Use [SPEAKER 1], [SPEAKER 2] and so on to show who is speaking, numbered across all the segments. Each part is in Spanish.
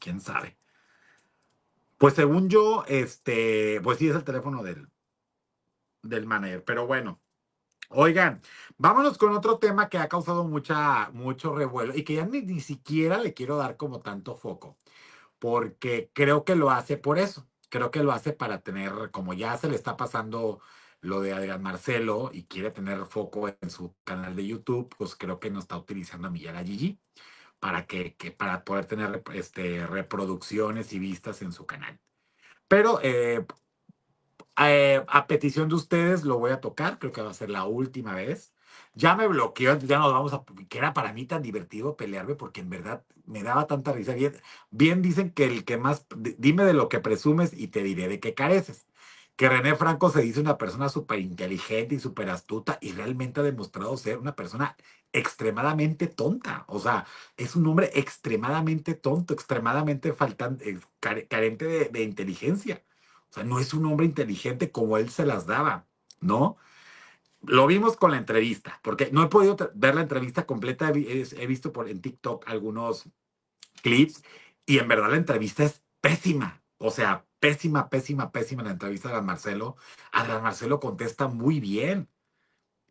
[SPEAKER 1] quién sabe. Pues según yo, este, pues sí es el teléfono del, del manager, pero bueno. Oigan, vámonos con otro tema que ha causado mucha, mucho revuelo y que ya ni, ni siquiera le quiero dar como tanto foco, porque creo que lo hace por eso, creo que lo hace para tener, como ya se le está pasando lo de Adrián Marcelo y quiere tener foco en su canal de YouTube, pues creo que no está utilizando a Miguel a Gigi para, que, para poder tener este, reproducciones y vistas en su canal. Pero eh, eh, a petición de ustedes lo voy a tocar, creo que va a ser la última vez. Ya me bloqueó, ya nos vamos a... que era para mí tan divertido pelearme porque en verdad me daba tanta risa. Bien, bien dicen que el que más... Dime de lo que presumes y te diré de qué careces que René Franco se dice una persona súper inteligente y súper astuta y realmente ha demostrado ser una persona extremadamente tonta. O sea, es un hombre extremadamente tonto, extremadamente faltante, eh, carente de, inteligencia. O sea, no es un hombre inteligente como él se las daba, ¿no? Lo vimos con la entrevista, porque no he podido ver la entrevista completa, he visto por, en TikTok algunos clips y en verdad la entrevista es pésima, o sea, pésima, pésima, pésima la entrevista de Adán Marcelo. Adán Marcelo contesta muy bien.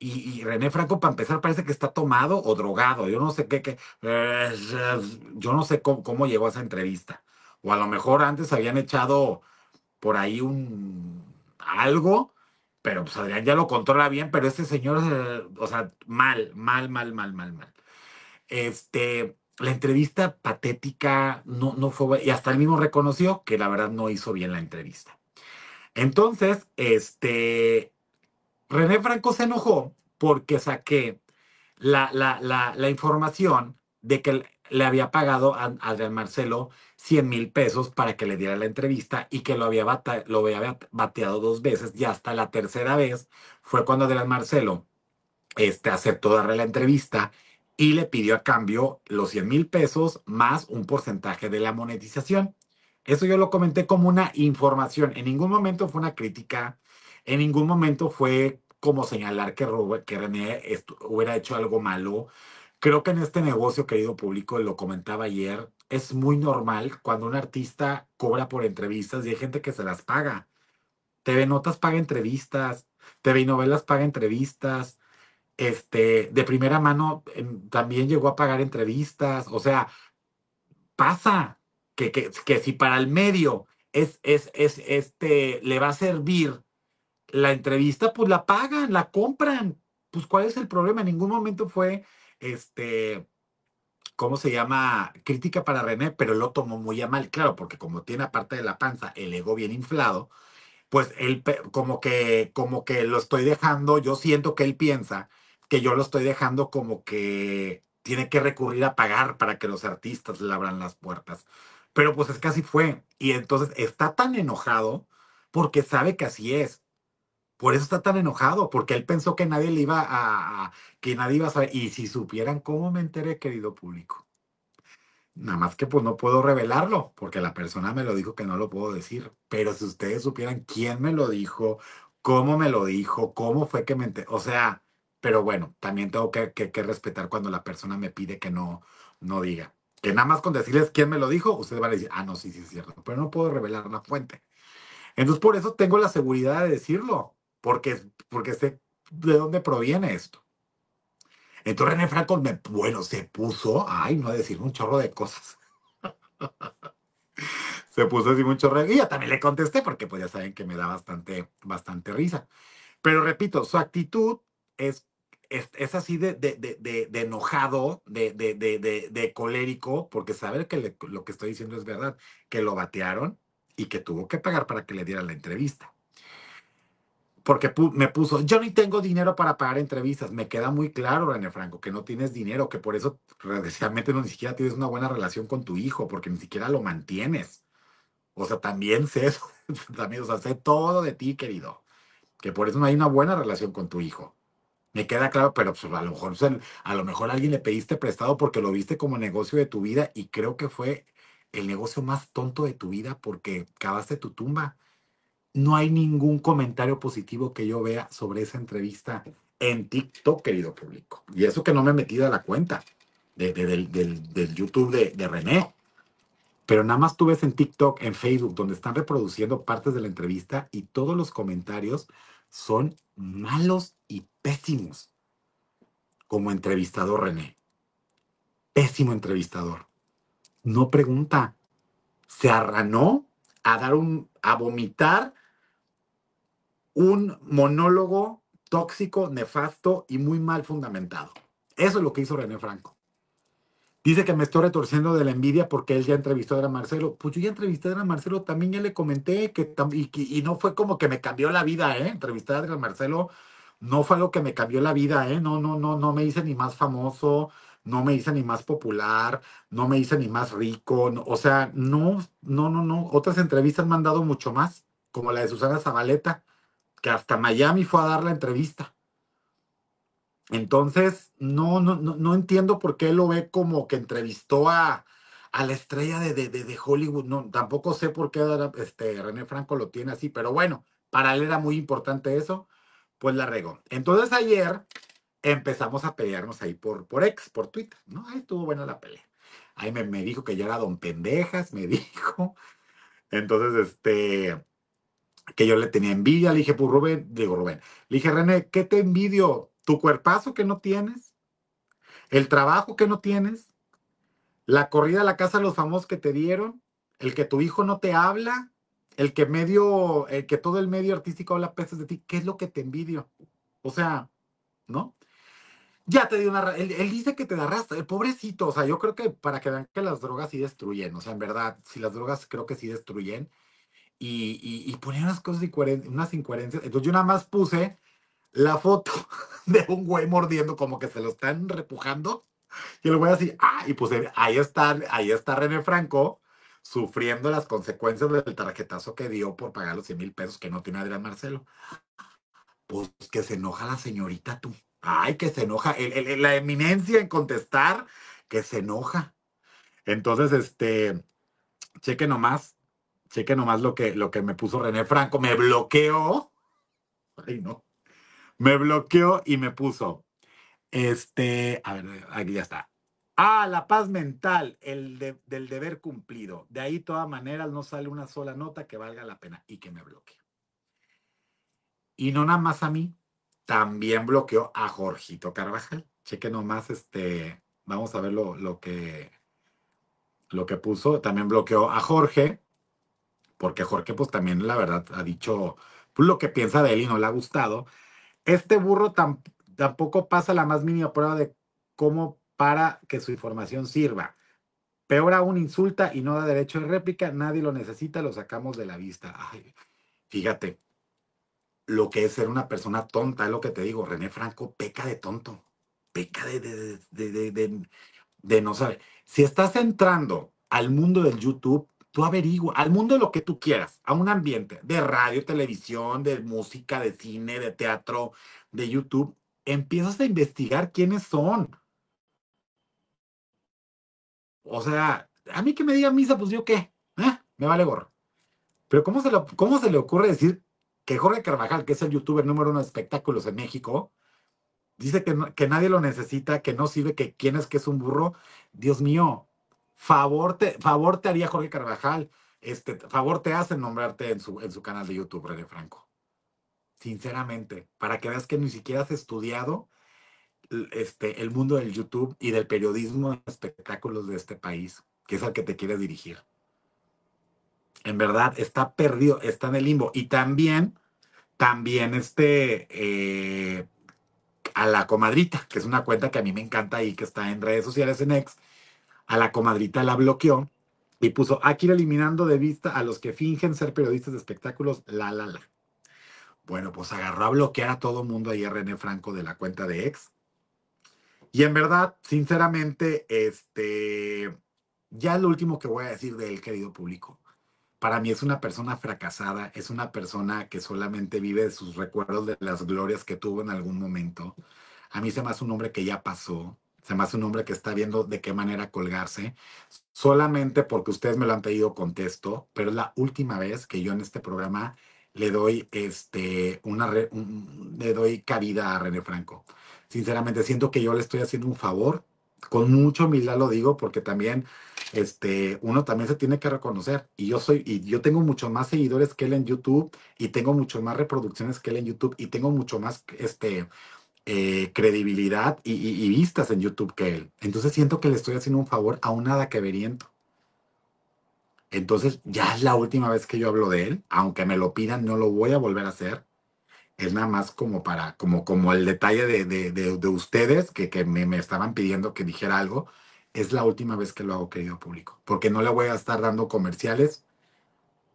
[SPEAKER 1] Y, René Franco, para empezar, parece que está tomado o drogado. Yo no sé qué, qué eh, yo no sé cómo, cómo, llegó a esa entrevista. O a lo mejor antes habían echado por ahí un algo, pero pues Adrián ya lo controla bien, pero este señor, eh, o sea, mal, mal, mal, mal, mal, mal. Este, la entrevista patética no, no fue, y hasta él mismo reconoció que la verdad no hizo bien la entrevista. Entonces, este, René Franco se enojó porque saqué la, información de que le había pagado a Adrián Marcelo 100 mil pesos para que le diera la entrevista y que lo había, lo bateado dos veces y hasta la tercera vez fue cuando Adrián Marcelo este, aceptó darle la entrevista y le pidió a cambio los 100 mil pesos más un porcentaje de la monetización. Eso yo lo comenté como una información. En ningún momento fue una crítica, en ningún momento fue como señalar que, Robert, que René hubiera hecho algo malo. Creo que en este negocio, querido público, lo comentaba ayer, es muy normal cuando un artista cobra por entrevistas y hay gente que se las paga. TV Notas paga entrevistas, TV Novelas paga entrevistas, este, de primera mano em, también llegó a pagar entrevistas, o sea, pasa que, que, si para el medio es, es, este, le va a servir la entrevista, pues la pagan, la compran, pues cuál es el problema, en ningún momento fue, este, ¿cómo se llama? Crítica para René, pero lo tomó muy a mal, claro, porque como tiene aparte de la panza el ego bien inflado, pues él como que, como que lo estoy dejando, yo siento que él piensa que yo lo estoy dejando como que tiene que recurrir a pagar para que los artistas le abran las puertas. Pero pues es que así fue. Y entonces está tan enojado porque sabe que así es. Por eso está tan enojado, porque él pensó que nadie le iba a, que nadie iba a saber. Y si supieran cómo me enteré, querido público. Nada más que pues no puedo revelarlo, porque la persona me lo dijo que no lo puedo decir. Pero si ustedes supieran quién me lo dijo, cómo me lo dijo, cómo fue que me enteré. O sea, pero bueno, también tengo que, respetar cuando la persona me pide que no, no diga. Que nada más con decirles quién me lo dijo, ustedes van a decir, ah, no, sí, sí es cierto, pero no puedo revelar la fuente. Entonces, por eso tengo la seguridad de decirlo, porque, porque sé de dónde proviene esto. Entonces René Franco me, bueno, se puso, ay, no a decir un chorro de cosas. se puso así mucho chorro. Y yo también le contesté, porque pues ya saben que me da bastante, bastante risa. Pero repito, su actitud es es, así de, de, de, enojado, de, colérico, porque sabe que lo que estoy diciendo es verdad, que lo batearon y que tuvo que pagar para que le dieran la entrevista. Porque me puso, yo ni tengo dinero para pagar entrevistas. Me queda muy claro, René Franco, que no tienes dinero, que por eso realmente no ni siquiera tienes una buena relación con tu hijo, porque ni siquiera lo mantienes. O sea, también sé eso, también, o sea, sé todo de ti, querido, que por eso no hay una buena relación con tu hijo. Me queda claro, pero pues, a lo mejor a lo mejor alguien le pediste prestado porque lo viste como negocio de tu vida y creo que fue el negocio más tonto de tu vida porque cavaste tu tumba. No hay ningún comentario positivo que yo vea sobre esa entrevista en TikTok, querido público. Y eso que no me he metido a la cuenta del, YouTube de, de René. Pero nada más tú ves en TikTok, en Facebook, donde están reproduciendo partes de la entrevista y todos los comentarios son malos y pésimos como entrevistador, René. Pésimo entrevistador. No pregunta. Se arranó a dar un, a vomitar un monólogo tóxico, nefasto y muy mal fundamentado. Eso es lo que hizo René Franco. Dice que me estoy retorciendo de la envidia porque él ya entrevistó a Marcelo. Pues yo ya entrevisté a Marcelo, también ya le comenté que, y, no fue como que me cambió la vida, ¿eh? Entrevistar a Marcelo no fue lo que me cambió la vida, ¿eh? No, no, no, no me hice ni más famoso, no me hice ni más popular, no me hice ni más rico, o sea, no, no, no, no. Otras entrevistas me han dado mucho más, como la de Susana Zabaleta, que hasta Miami fue a dar la entrevista. Entonces, no, no, no, entiendo por qué lo ve como que entrevistó a, la estrella de, Hollywood. No, tampoco sé por qué este, René Franco lo tiene así, pero bueno, para él era muy importante eso, pues la regó. Entonces ayer empezamos a pelearnos ahí por, por ex, por Twitter, ¿no? Ahí estuvo buena la pelea. Ahí me, me dijo que ya era don pendejas, me dijo. Entonces, este, que yo le tenía envidia, le dije, pues Rubén, digo Rubén, le dije, René, ¿qué te envidio? tu cuerpazo que no tienes, el trabajo que no tienes, la corrida a la casa de los famosos que te dieron, el que tu hijo no te habla, el que medio, que todo el medio artístico habla peces de ti, ¿qué es lo que te envidio? O sea, ¿no? Ya te dio una... Él, dice que te da rastro, el pobrecito, o sea, yo creo que para que vean que las drogas sí destruyen, o sea, en verdad, si las drogas creo que sí destruyen, y, y, ponía unas cosas, incoherentes, unas incoherencias, entonces yo nada más puse la foto de un güey mordiendo como que se lo están repujando. Y el güey así, ah, y pues ahí está, ahí está René Franco sufriendo las consecuencias del tarjetazo que dio por pagar los 100 mil pesos que no tiene Adrián Marcelo. Pues que se enoja la señorita tú. Ay, que se enoja. la eminencia en contestar, que se enoja. Entonces, este, cheque nomás, cheque nomás lo que, lo que me puso René Franco. Me bloqueó. Ay, no. Me bloqueó y me puso, este, a ver, aquí ya está. Ah, la paz mental, el de, del deber cumplido. De ahí, todas maneras, no sale una sola nota que valga la pena y que me bloquee. Y no nada más a mí, también bloqueó a Jorgito Carvajal. Cheque nomás, este, vamos a ver lo, que, lo que puso. También bloqueó a Jorge, porque Jorge, pues también, la verdad, ha dicho pues, lo que piensa de él y no le ha gustado. Este burro tampoco pasa la más mínima prueba de cómo para que su información sirva. Peor aún, insulta y no da derecho de réplica. Nadie lo necesita, lo sacamos de la vista. fíjate, lo que es ser una persona tonta, es lo que te digo. René Franco peca de tonto, peca de, de no saber. Si estás entrando al mundo del YouTube, Tú averigua al mundo lo que tú quieras, a un ambiente de radio, televisión, de música, de cine, de teatro, de YouTube. Empiezas a investigar quiénes son. O sea, a mí que me diga misa, pues yo qué, ¿Eh? me vale gorro. Pero ¿cómo se, ¿cómo se le ocurre decir que Jorge Carvajal, que es el youtuber número uno de espectáculos en México, dice que, que nadie lo necesita, que no sirve, que quién es que es un burro? Dios mío, Favor te, favor te haría Jorge Carvajal. Este, favor te hace nombrarte en su, en su canal de YouTube, de Franco. Sinceramente, para que veas que ni siquiera has estudiado este, el mundo del YouTube y del periodismo de espectáculos de este país, que es al que te quieres dirigir. En verdad, está perdido, está en el limbo. Y también, también este, eh, a la comadrita, que es una cuenta que a mí me encanta y que está en redes sociales en X, a la comadrita la bloqueó y puso, aquí ir eliminando de vista a los que fingen ser periodistas de espectáculos, la, la, la. Bueno, pues agarró a bloquear a todo mundo ahí a Franco de la cuenta de ex. Y en verdad, sinceramente, este, ya lo último que voy a decir de él, querido público, para mí es una persona fracasada, es una persona que solamente vive de sus recuerdos de las glorias que tuvo en algún momento. A mí se me hace un hombre que ya pasó, se me hace un hombre que está viendo de qué manera colgarse. Solamente porque ustedes me lo han pedido, contesto, pero es la última vez que yo en este programa le doy, este, una, le doy cabida a René Franco. Sinceramente, siento que yo le estoy haciendo un favor. Con mucho humildad lo digo porque también este, uno también se tiene que reconocer. Y yo soy, y yo tengo mucho más seguidores que él en YouTube, y tengo mucho más reproducciones que él en YouTube, y tengo mucho más, este, eh, credibilidad y, vistas en YouTube que él. Entonces siento que le estoy haciendo un favor a un nada que veriento. Entonces ya es la última vez que yo hablo de él, aunque me lo pidan, no lo voy a volver a hacer. Es nada más como para, como, como el detalle de, de, de, ustedes que, que me, me, estaban pidiendo que dijera algo. Es la última vez que lo hago, querido público, porque no le voy a estar dando comerciales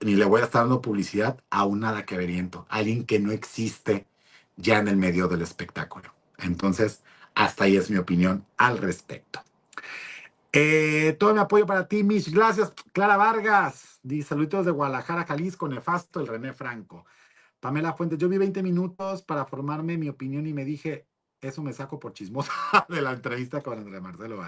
[SPEAKER 1] ni le voy a estar dando publicidad a un nada que veriento, alguien que no existe ya en el medio del espectáculo. Entonces, hasta ahí es mi opinión al respecto. Eh, todo mi apoyo para ti, Mish. Gracias, Clara Vargas. Dice saluditos de Guadalajara, Jalisco, nefasto, el René Franco. Pamela Fuentes, yo vi 20 minutos para formarme mi opinión y me dije, eso me saco por chismosa de la entrevista con André Marcelo.